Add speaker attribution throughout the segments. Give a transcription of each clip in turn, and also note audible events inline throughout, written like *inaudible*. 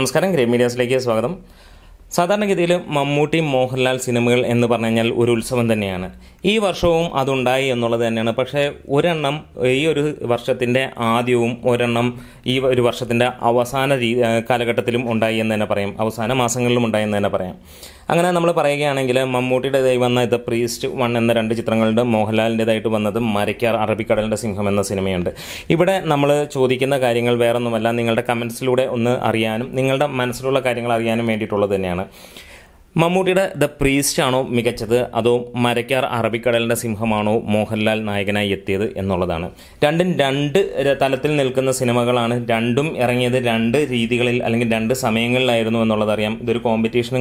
Speaker 1: നമസ്കാരം ഗ്രേ മീഡിയാസിലേക്ക് സ്വാഗതം സാധാരണഗതിയിൽ മമ്മൂട്ടി മോഹൻലാൽ സിനിമകൾ എന്ന് പറഞ്ഞു കഴിഞ്ഞാൽ ഒരു ഉത്സവം തന്നെയാണ് ഈ വർഷവും അതുണ്ടായി എന്നുള്ളത് തന്നെയാണ് പക്ഷേ ഒരെണ്ണം ഈ ഒരു വർഷത്തിൻ്റെ ആദ്യവും ഒരെണ്ണം ഈ ഒരു വർഷത്തിൻ്റെ അവസാന കാലഘട്ടത്തിലും ഉണ്ടായി എന്ന് തന്നെ പറയാം അവസാന മാസങ്ങളിലും ഉണ്ടായി എന്ന് തന്നെ പറയാം അങ്ങനെ നമ്മൾ പറയുകയാണെങ്കിൽ ഇതായി വന്ന ഇത് പ്രീസ്റ്റ് വൺ എന്ന രണ്ട് ചിത്രങ്ങളുണ്ട് മോഹൻലാലിൻ്റെതായിട്ട് വന്നത് മരക്കാർ അറബിക്കടലിൻ്റെ സിംഹം എന്ന സിനിമയുണ്ട് ഇവിടെ നമ്മൾ ചോദിക്കുന്ന കാര്യങ്ങൾ വേറൊന്നുമല്ല നിങ്ങളുടെ കമൻസിലൂടെ ഒന്ന് അറിയാനും നിങ്ങളുടെ മനസ്സിലുള്ള കാര്യങ്ങൾ അറിയാനും വേണ്ടിയിട്ടുള്ളത് തന്നെയാണ് മമ്മൂട്ടിയുടെ ദ പ്രീസ്റ്റ് ആണോ മികച്ചത് അതോ മരക്കാർ അറബിക്കടലിൻ്റെ സിംഹമാണോ മോഹൻലാൽ നായകനായി എത്തിയത് എന്നുള്ളതാണ് രണ്ടും രണ്ട് തലത്തിൽ നിൽക്കുന്ന സിനിമകളാണ് രണ്ടും ഇറങ്ങിയത് രണ്ട് രീതികളിൽ അല്ലെങ്കിൽ രണ്ട് സമയങ്ങളിലായിരുന്നു എന്നുള്ളതറിയാം ഇതൊരു കോമ്പറ്റീഷനും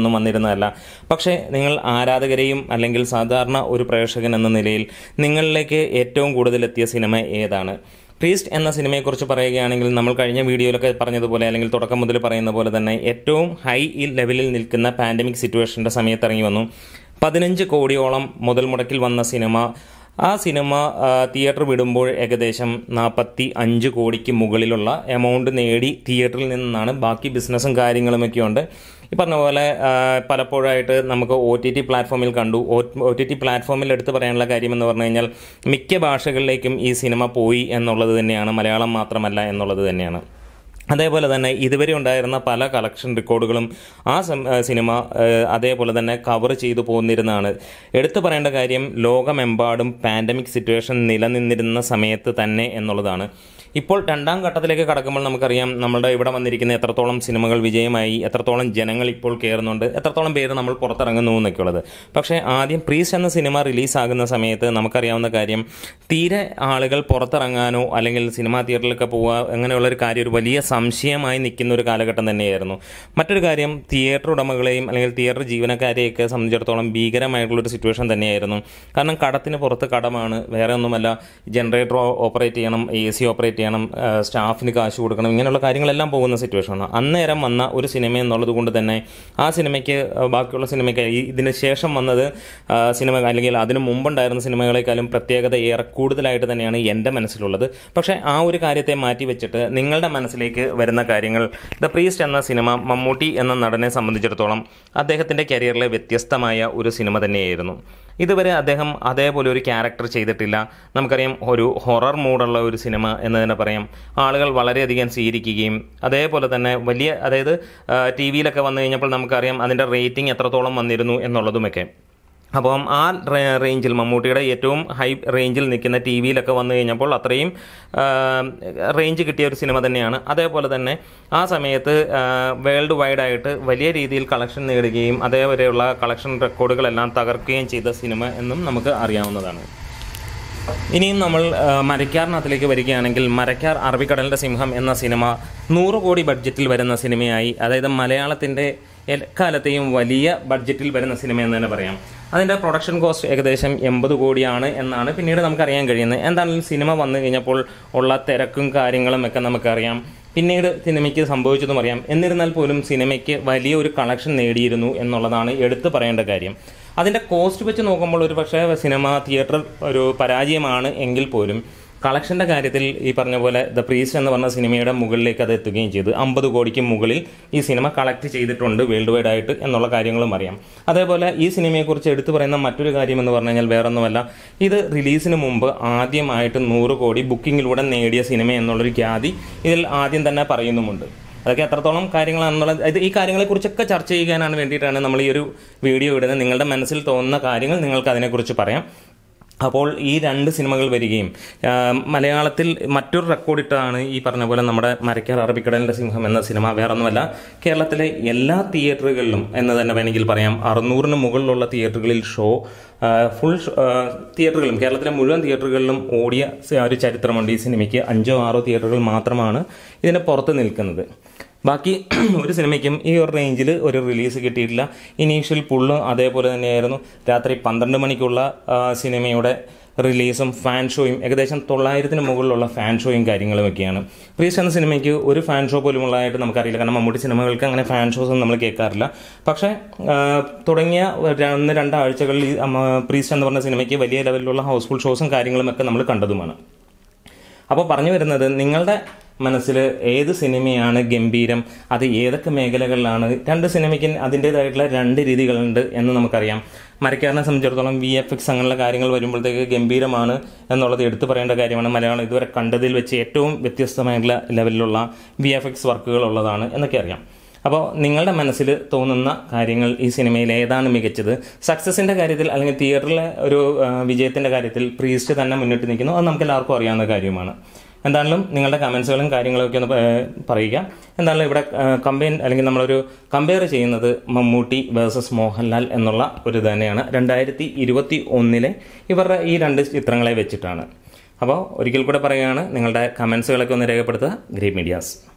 Speaker 1: ഒന്നും വന്നിരുന്നതല്ല പക്ഷേ നിങ്ങൾ ആരാധകരെയും അല്ലെങ്കിൽ സാധാരണ ഒരു പ്രേക്ഷകൻ എന്ന നിലയിൽ നിങ്ങളിലേക്ക് ഏറ്റവും കൂടുതൽ എത്തിയ സിനിമ ഏതാണ് പ്രീസ്റ്റ് എന്ന സിനിമയെക്കുറിച്ച് പറയുകയാണെങ്കിൽ നമ്മൾ കഴിഞ്ഞ വീഡിയോയിലൊക്കെ പറഞ്ഞതുപോലെ അല്ലെങ്കിൽ തുടക്കം മുതൽ പറയുന്ന പോലെ തന്നെ ഏറ്റവും ഹൈ ലെവലിൽ നിൽക്കുന്ന പാൻഡമിക് സിറ്റുവേഷൻ്റെ സമയത്ത് ഇറങ്ങി വന്നു പതിനഞ്ച് കോടിയോളം മുതൽ മുടക്കിൽ വന്ന സിനിമ ആ സിനിമ തിയേറ്റർ വിടുമ്പോൾ ഏകദേശം നാൽപ്പത്തി അഞ്ച് കോടിക്ക് മുകളിലുള്ള എമൗണ്ട് നേടി തിയേറ്ററിൽ നിന്നാണ് ബാക്കി ബിസിനസ്സും കാര്യങ്ങളുമൊക്കെ ഉണ്ട് ഈ പറഞ്ഞ പോലെ പലപ്പോഴായിട്ട് നമുക്ക് ഒ ടി ടി പ്ലാറ്റ്ഫോമിൽ കണ്ടു ഒ ടി ടി പ്ലാറ്റ്ഫോമിൽ എടുത്തു പറയാനുള്ള കാര്യം എന്ന് പറഞ്ഞു കഴിഞ്ഞാൽ മിക്ക ഭാഷകളിലേക്കും ഈ സിനിമ പോയി എന്നുള്ളത് തന്നെയാണ് മലയാളം മാത്രമല്ല എന്നുള്ളത് തന്നെയാണ് അതേപോലെ തന്നെ ഇതുവരെ ഉണ്ടായിരുന്ന പല കളക്ഷൻ റെക്കോർഡുകളും ആ സിനിമ അതേപോലെ തന്നെ കവർ ചെയ്തു പോന്നിരുന്നതാണ് എടുത്തു പറയേണ്ട കാര്യം ലോകമെമ്പാടും പാൻഡമിക് സിറ്റുവേഷൻ നിലനിന്നിരുന്ന സമയത്ത് തന്നെ എന്നുള്ളതാണ് ഇപ്പോൾ രണ്ടാം ഘട്ടത്തിലേക്ക് കടക്കുമ്പോൾ നമുക്കറിയാം നമ്മുടെ ഇവിടെ വന്നിരിക്കുന്ന എത്രത്തോളം സിനിമകൾ വിജയമായി എത്രത്തോളം ജനങ്ങൾ ഇപ്പോൾ കയറുന്നുണ്ട് എത്രത്തോളം പേര് നമ്മൾ പുറത്തിറങ്ങുന്നു എന്നൊക്കെയുള്ളത് പക്ഷേ ആദ്യം പ്രീസ് എന്ന സിനിമ റിലീസാകുന്ന സമയത്ത് നമുക്കറിയാവുന്ന കാര്യം തീരെ ആളുകൾ പുറത്തിറങ്ങാനോ അല്ലെങ്കിൽ സിനിമാ തിയേറ്ററിലൊക്കെ പോവുക അങ്ങനെയുള്ള ഒരു കാര്യം ഒരു വലിയ സംശയമായി നിൽക്കുന്ന ഒരു കാലഘട്ടം തന്നെയായിരുന്നു മറ്റൊരു കാര്യം തിയേറ്റർ ഉടമകളെയും അല്ലെങ്കിൽ തിയേറ്റർ ജീവനക്കാരെയൊക്കെ സംബന്ധിച്ചിടത്തോളം ഒരു സിറ്റുവേഷൻ തന്നെയായിരുന്നു കാരണം കടത്തിന് പുറത്ത് കടമാണ് വേറെ ഒന്നുമല്ല ജനറേറ്റർ ഓപ്പറേറ്റ് ചെയ്യണം എ സി ഓപ്പറേറ്റ് ചെയ്യണം ചെയ്യണം സ്റ്റാഫിന് കാശ് കൊടുക്കണം ഇങ്ങനെയുള്ള കാര്യങ്ങളെല്ലാം പോകുന്ന സിറ്റുവേഷനാണ് അന്നേരം വന്ന ഒരു സിനിമ എന്നുള്ളത് കൊണ്ട് തന്നെ ആ സിനിമയ്ക്ക് ബാക്കിയുള്ള സിനിമയ്ക്ക് ഇതിന് ശേഷം വന്നത് സിനിമ അല്ലെങ്കിൽ അതിനു മുമ്പുണ്ടായിരുന്ന സിനിമകളെക്കാളും പ്രത്യേകത ഏറെ കൂടുതലായിട്ട് തന്നെയാണ് എൻ്റെ മനസ്സിലുള്ളത് പക്ഷേ ആ ഒരു കാര്യത്തെ മാറ്റി വെച്ചിട്ട് നിങ്ങളുടെ മനസ്സിലേക്ക് വരുന്ന കാര്യങ്ങൾ ദ പ്രീസ്റ്റ് എന്ന സിനിമ മമ്മൂട്ടി എന്ന നടനെ സംബന്ധിച്ചിടത്തോളം അദ്ദേഹത്തിൻ്റെ കരിയറിലെ വ്യത്യസ്തമായ ഒരു സിനിമ തന്നെയായിരുന്നു ഇതുവരെ അദ്ദേഹം അതേപോലെ ഒരു ക്യാരക്ടർ ചെയ്തിട്ടില്ല നമുക്കറിയാം ഒരു ഹൊറർ മൂഡുള്ള ഒരു സിനിമ എന്ന് തന്നെ പറയാം ആളുകൾ വളരെയധികം സ്വീകരിക്കുകയും അതേപോലെ തന്നെ വലിയ അതായത് ടി വിയിലൊക്കെ വന്നു കഴിഞ്ഞപ്പോൾ നമുക്കറിയാം അതിൻ്റെ റേറ്റിംഗ് എത്രത്തോളം വന്നിരുന്നു എന്നുള്ളതുമൊക്കെ അപ്പം ആ റേഞ്ചിൽ മമ്മൂട്ടിയുടെ ഏറ്റവും ഹൈ റേഞ്ചിൽ നിൽക്കുന്ന ടി വിയിലൊക്കെ വന്നു കഴിഞ്ഞപ്പോൾ അത്രയും റേഞ്ച് കിട്ടിയ ഒരു സിനിമ തന്നെയാണ് അതേപോലെ തന്നെ ആ സമയത്ത് വേൾഡ് വൈഡായിട്ട് വലിയ രീതിയിൽ കളക്ഷൻ നേടുകയും അതേപോലെയുള്ള കളക്ഷൻ റെക്കോർഡുകളെല്ലാം തകർക്കുകയും ചെയ്ത സിനിമ എന്നും നമുക്ക് അറിയാവുന്നതാണ് ഇനിയും നമ്മൾ മരക്കാറിനകത്തിലേക്ക് വരികയാണെങ്കിൽ മരക്കാർ അറബിക്കടലിൻ്റെ സിംഹം എന്ന സിനിമ നൂറ് കോടി ബഡ്ജറ്റിൽ വരുന്ന സിനിമയായി അതായത് മലയാളത്തിൻ്റെ എക്കാലത്തെയും വലിയ ബഡ്ജറ്റിൽ വരുന്ന സിനിമ എന്ന് തന്നെ പറയാം അതിൻ്റെ പ്രൊഡക്ഷൻ കോസ്റ്റ് ഏകദേശം എൺപത് കോടിയാണ് എന്നാണ് പിന്നീട് നമുക്കറിയാൻ കഴിയുന്നത് എന്താണെങ്കിലും സിനിമ വന്നു കഴിഞ്ഞപ്പോൾ ഉള്ള തിരക്കും കാര്യങ്ങളും ഒക്കെ നമുക്കറിയാം പിന്നീട് സിനിമയ്ക്ക് സംഭവിച്ചതും അറിയാം എന്നിരുന്നാൽ പോലും സിനിമയ്ക്ക് വലിയ ഒരു കളക്ഷൻ നേടിയിരുന്നു എന്നുള്ളതാണ് എടുത്തു പറയേണ്ട കാര്യം അതിൻ്റെ കോസ്റ്റ് വെച്ച് നോക്കുമ്പോൾ ഒരു പക്ഷേ സിനിമ തിയേറ്റർ ഒരു പരാജയമാണ് എങ്കിൽ പോലും കളക്ഷൻ്റെ കാര്യത്തിൽ ഈ പറഞ്ഞ പോലെ ദ പ്രീസ്റ്റ് എന്ന് പറഞ്ഞ സിനിമയുടെ മുകളിലേക്ക് അത് എത്തുകയും ചെയ്തു അമ്പത് കോടിക്ക് മുകളിൽ ഈ സിനിമ കളക്ട് ചെയ്തിട്ടുണ്ട് വേൾഡ് വൈഡ് ആയിട്ട് എന്നുള്ള കാര്യങ്ങളും അറിയാം അതേപോലെ ഈ സിനിമയെക്കുറിച്ച് എടുത്തു പറയുന്ന മറ്റൊരു കാര്യം എന്ന് പറഞ്ഞു കഴിഞ്ഞാൽ വേറൊന്നുമല്ല ഇത് റിലീസിന് മുമ്പ് ആദ്യമായിട്ട് നൂറ് കോടി ബുക്കിങ്ങിലൂടെ നേടിയ സിനിമ എന്നുള്ളൊരു ഖ്യാതി ഇതിൽ ആദ്യം തന്നെ പറയുന്നുമുണ്ട് അതൊക്കെ എത്രത്തോളം കാര്യങ്ങളാണെന്നുള്ള ഇത് ഈ കാര്യങ്ങളെക്കുറിച്ചൊക്കെ ചർച്ച ചെയ്യാനാണ് വേണ്ടിയിട്ടാണ് നമ്മൾ ഈ ഒരു വീഡിയോ ഇടുന്നത് നിങ്ങളുടെ മനസ്സിൽ തോന്നുന്ന കാര്യങ്ങൾ നിങ്ങൾക്ക് അതിനെക്കുറിച്ച് പറയാം അപ്പോൾ ഈ രണ്ട് സിനിമകൾ വരികയും മലയാളത്തിൽ മറ്റൊരു റെക്കോർഡ് ഇട്ടതാണ് ഈ പറഞ്ഞ പോലെ നമ്മുടെ മരക്കാർ അറബിക്കടലിൻ്റെ സിംഹം എന്ന സിനിമ വേറൊന്നുമല്ല കേരളത്തിലെ എല്ലാ തിയേറ്ററുകളിലും എന്ന് തന്നെ വേണമെങ്കിൽ പറയാം അറുന്നൂറിന് മുകളിലുള്ള തിയേറ്ററുകളിൽ ഷോ ഫുൾ തിയേറ്ററുകളിലും കേരളത്തിലെ മുഴുവൻ തിയേറ്ററുകളിലും ഓടിയ ഒരു ചരിത്രമുണ്ട് ഈ സിനിമയ്ക്ക് അഞ്ചോ ആറോ തിയേറ്ററുകൾ മാത്രമാണ് ഇതിന് പുറത്ത് നിൽക്കുന്നത് ബാക്കി *clears throat* ഒരു സിനിമയ്ക്കും ഈ ഒരു റേഞ്ചിൽ ഒരു റിലീസ് കിട്ടിയിട്ടില്ല ഇനീഷ്യൽ പുള്ള് അതേപോലെ തന്നെയായിരുന്നു രാത്രി പന്ത്രണ്ട് മണിക്കുള്ള സിനിമയുടെ റിലീസും ഫാൻ ഷോയും ഏകദേശം തൊള്ളായിരത്തിന് മുകളിലുള്ള ഫാൻ ഷോയും കാര്യങ്ങളുമൊക്കെയാണ് പ്രീസ്റ്റ് എന്ന സിനിമയ്ക്ക് ഒരു ഫാൻ ഷോ പോലും ഉള്ളതായിട്ട് നമുക്കറിയില്ല കാരണം മമ്മൂട്ടി സിനിമകൾക്ക് അങ്ങനെ ഫാൻ ഷോസ് ഒന്നും നമ്മൾ കേൾക്കാറില്ല പക്ഷേ തുടങ്ങിയ ഒന്ന് രണ്ടാഴ്ചകളിൽ പ്രീസ്റ്റ് എന്ന് പറഞ്ഞ സിനിമയ്ക്ക് വലിയ ലെവലിലുള്ള ഹൗസ്ഫുൾ ഷോസും കാര്യങ്ങളുമൊക്കെ നമ്മൾ കണ്ടതുമാണ് അപ്പോൾ പറഞ്ഞു വരുന്നത് നിങ്ങളുടെ മനസ്സിൽ ഏത് സിനിമയാണ് ഗംഭീരം അത് ഏതൊക്കെ മേഖലകളിലാണ് രണ്ട് സിനിമയ്ക്ക് അതിൻ്റേതായിട്ടുള്ള രണ്ട് രീതികളുണ്ട് എന്ന് നമുക്കറിയാം മരക്കാരനെ സംബന്ധിച്ചിടത്തോളം വി എഫ് എക്സ് അങ്ങനെയുള്ള കാര്യങ്ങൾ വരുമ്പോഴത്തേക്ക് ഗംഭീരമാണ് എന്നുള്ളത് എടുത്തു പറയേണ്ട കാര്യമാണ് മലയാളം ഇതുവരെ കണ്ടതിൽ വെച്ച് ഏറ്റവും വ്യത്യസ്തമായിട്ടുള്ള ലെവലിലുള്ള വി എഫ് എക്സ് വർക്കുകൾ ഉള്ളതാണ് എന്നൊക്കെ അറിയാം അപ്പോൾ നിങ്ങളുടെ മനസ്സിൽ തോന്നുന്ന കാര്യങ്ങൾ ഈ സിനിമയിൽ ഏതാണ് മികച്ചത് സക്സസിൻ്റെ കാര്യത്തിൽ അല്ലെങ്കിൽ തിയേറ്ററിലെ ഒരു വിജയത്തിൻ്റെ കാര്യത്തിൽ പ്രീസ്റ്റ് തന്നെ മുന്നിട്ട് നിൽക്കുന്നു അത് നമുക്ക് എല്ലാവർക്കും അറിയാവുന്ന കാര്യമാണ് എന്താണെങ്കിലും നിങ്ങളുടെ കമൻസുകളും കാര്യങ്ങളൊക്കെ ഒന്ന് പറയുക എന്താണെങ്കിലും ഇവിടെ കമ്പയിൻ അല്ലെങ്കിൽ നമ്മളൊരു കമ്പയർ ചെയ്യുന്നത് മമ്മൂട്ടി വേഴ്സസ് മോഹൻലാൽ എന്നുള്ള ഒരു തന്നെയാണ് രണ്ടായിരത്തി ഇരുപത്തി ഒന്നിലെ ഇവരുടെ ഈ രണ്ട് ചിത്രങ്ങളെ വെച്ചിട്ടാണ് അപ്പോൾ ഒരിക്കൽ കൂടെ പറയുകയാണ് നിങ്ങളുടെ കമൻസുകളൊക്കെ ഒന്ന് രേഖപ്പെടുത്തുക ഗ്രീ മീഡിയാസ്